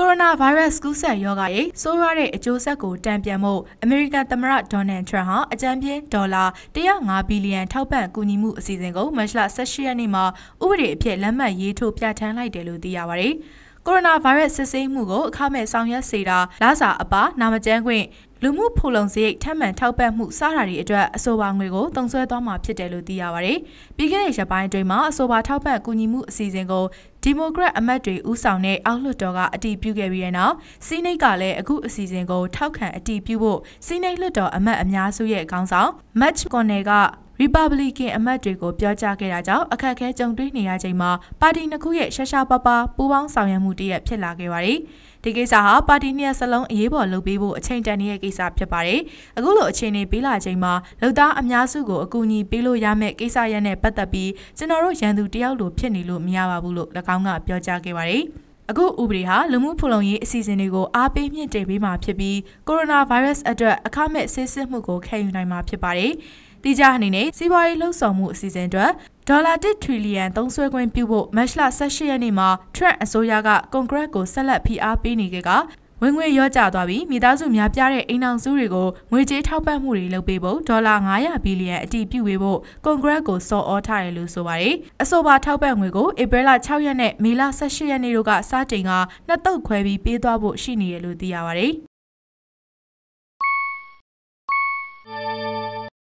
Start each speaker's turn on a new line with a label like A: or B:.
A: ကိုရိုနာဗိုင်းရပ်စ်ကူးစက်ရောဂါရဲ့ဆိုးရွားတဲ့အကျိုးဆက်ကိုတံပြန်မှုအမေရိကန်သမ္မတဒေါ်နယ်ထရန့်ဟာအကြမ်းပြင်းဒေါ်လာ105ဘီလီယံထောက်ပံ့ကူညီမှုအစီအစဉ်ကိုမတ်လ18ရက်နေ့မှာဥပဒေအဖြစ်လက်မှတ်ရေးထိုးပြဋ္ဌာန်းလိုက်တယ်လို့သိရပါတယ်။ကိုရိုနာဗိုင်းရပ်စ်စစ်ဆေးမှုကိုအခမဲ့ဆောင်ရွက်စေတာလစာအပါနာမကျန်းခွင့်လူမှုဖူလုံစရိတ်ထပ်မံထောက်ပံ့မှုစတာတွေအတွက်အဆိုပါငွေကိုတုံဆွဲသွားမှာဖြစ်တယ်လို့သိရပါတယ်။ပြီးခဲ့တဲ့ရက်ပိုင်းအတွင်းမှာအဆိုပါထောက်ပံ့ကူညီမှုအစီအစဉ်ကိုဒီမိုကရက်အမတ်တွေဦးဆောင်တဲ့အောက်လွှတ်တော်ကအတည်ပြုခဲ့ပြီးတဲ့နောက်စီးနိတ်ကလည်းအခုအစီအစဉ်ကိုထောက်ခံအတည်ပြုဖို့စီးနိတ်လွှတ်တော်အမတ်အများစုရဲ့ခေါင်းဆောင်မတ်ကွန်နယ်က Republican အမတ်တွေကိုပြောကြားခဲ့တာကြောင့်အခက်အခဲကြုံတွေ့နေရချိန်မှာပါတီနှစ်ခုရဲ့ရှာရှာပါပါပူးပေါင်းဆောင်ရွက်မှုတရက်ဖြစ်လာခဲ့ပါတယ်။ဒီကိစ္စဟာပါတီနှစ်ရပ်စလုံးအရေးပေါ်လုပ်ပေးဖို့အချိန်တန်နေတဲ့ကိစ္စဖြစ်ပါတယ်။အခုလိုအခြေအနေပေးလာချိန်မှာလူသားအများစုကိုအကူအညီပေးလို့ရမယ့်ကိစ္စရပ်နဲ့ပတ်သက်ပြီးကျွန်တော်တို့ရန်သူတယောက်လိုဖြစ်နေလို့မရပါဘူးလို့၎င်းကပြောကြားခဲ့ပါတယ်။အခုဥပဒေဟာလူမှုဖူလုံရေးအစီအစဉ်တွေကိုအားပေးမြင့်တင်ပေးမှာဖြစ်ပြီးကိုရိုနာဗိုင်းရပ်စ်အတွက်အခမဲ့ဆေးစစ်မှုကိုခံယူနိုင်မှာဖြစ်ပါတယ်။တိကျအနေနဲ့စီးပွားရေးလှုပ်ဆောင်မှုအစီအစဉ်အတွက်ဒေါ်လာ1ထရီလီယံသုံးစွဲခွင့်ပြုဖို့မတ်လ18ရက်နေ့မှာ Trump အစိုးရကကွန်ဂရက်ကိုဆက်လက်ဖိအားပေးနေခဲ့ကဝင်ငွေရော့ကျသွားပြီးမိသားစုများပြားတဲ့အိမ်အောင်စုတွေကိုငွေကြေးထောက်ပံ့မှုတွေလုပ်ပေးဖို့ဒေါ်လာ900ဘီလီယံအထိပြုပေးဖို့ကွန်ဂရက်ကိုစော်အော်ထားတယ်လို့ဆိုပါတယ်။အဆိုပါထောက်ပံ့ငွေကိုဧပြီလ6ရက်နဲ့မေလ18ရက်နေ့တို့ကစတင်ကနှစ်တုပ်ခွဲပြီးပေးသွားဖို့ရှိနေတယ်လို့သိရပါတယ်။